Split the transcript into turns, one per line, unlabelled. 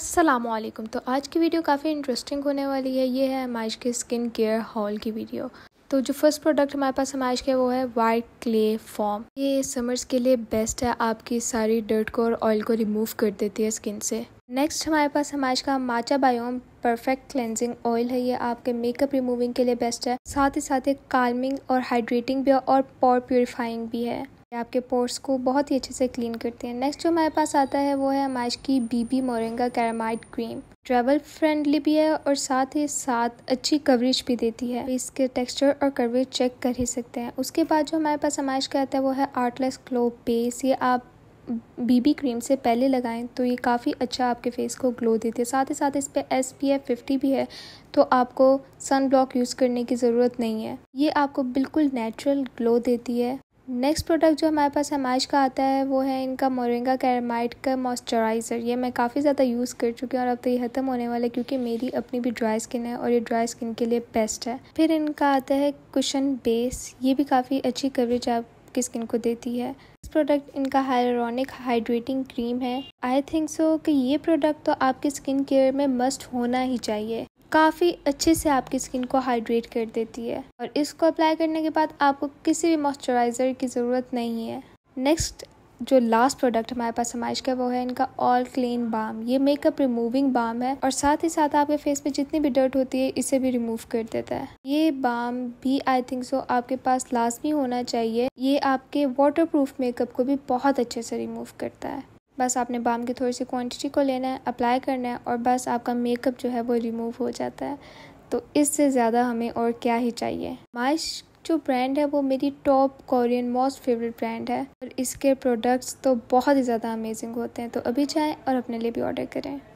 असलम तो आज की वीडियो काफ़ी इंटरेस्टिंग होने वाली है ये है हमाइश के स्किन केयर हॉल की वीडियो तो जो फर्स्ट प्रोडक्ट हमारे पास हमाइश के वो है वाइट क्ले फॉर्म ये समर्स के लिए बेस्ट है आपकी सारी डर्ट को और ऑयल को रिमूव कर देती है स्किन से नेक्स्ट हमारे पास हमाइश का matcha biome perfect cleansing oil है ये आपके मेकअप रिमूविंग के लिए बेस्ट है साथ ही साथ ये कालमिंग और हाइड्रेटिंग भी है और पॉर प्योरीफाइंग भी है आपके पोर्स को बहुत ही अच्छे से क्लीन करते हैं नेक्स्ट जो हमारे पास आता है वो है हमारे की BB moringa ceramide cream travel friendly भी है और साथ ही साथ अच्छी कवरेज भी देती है इसके टेक्सचर और कवरेज चेक कर ही सकते हैं उसके बाद जो हमारे पास हमारे का आता है वो है आर्टलेस ग्लो बेस ये आप बीबी क्रीम से पहले लगाएं तो ये काफ़ी अच्छा आपके फेस को ग्लो देती है साथ ही साथ इस पर एस पी एफ फिफ्टी भी है तो आपको सन ब्लॉक यूज़ करने की ज़रूरत नहीं है ये आपको बिल्कुल नेचुरल ग्लो देती है नेक्स्ट प्रोडक्ट जो हमारे पास हमाइश का आता है वो है इनका मोरिंगा कैरमाइट का मॉइस्चराइज़र ये मैं काफ़ी ज़्यादा यूज़ कर चुकी हूँ और अब तो ये ख़त्म होने वाला है क्योंकि मेरी अपनी भी ड्राई स्किन है और ये ड्राई स्किन के लिए बेस्ट है फिर इनका आता है कुशन बेस ये भी काफ़ी अच्छी कवरेज आपकी स्किन को देती है इस प्रोडक्ट इनका हायरोनिक हाइड्रेटिंग क्रीम है आई थिंक सो कि ये प्रोडक्ट तो आपके स्किन केयर में मस्ट होना ही चाहिए काफ़ी अच्छे से आपकी स्किन को हाइड्रेट कर देती है और इसको अप्लाई करने के बाद आपको किसी भी मॉइस्चराइज़र की ज़रूरत नहीं है नेक्स्ट जो लास्ट प्रोडक्ट हमारे पास समाइश का वो है इनका ऑल क्लीन बाम ये मेकअप रिमूविंग बाम है और साथ ही साथ आपके फेस पे जितनी भी डर्ट होती है इसे भी रिमूव कर देता है ये बाम भी आई थिंक सो आपके पास लाजमी होना चाहिए ये आपके वाटर प्रूफ मेकअप को भी बहुत अच्छे से रिमूव करता है बस आपने बाम की थोड़ी सी क्वांटिटी को लेना है अप्लाई करना है और बस आपका मेकअप जो है वो रिमूव हो जाता है तो इससे ज़्यादा हमें और क्या ही चाहिए माइश जो ब्रांड है वो मेरी top Korean most favourite brand है और इसके प्रोडक्ट्स तो बहुत ही ज़्यादा अमेजिंग होते हैं तो अभी जाएँ और अपने लिए भी ऑर्डर करें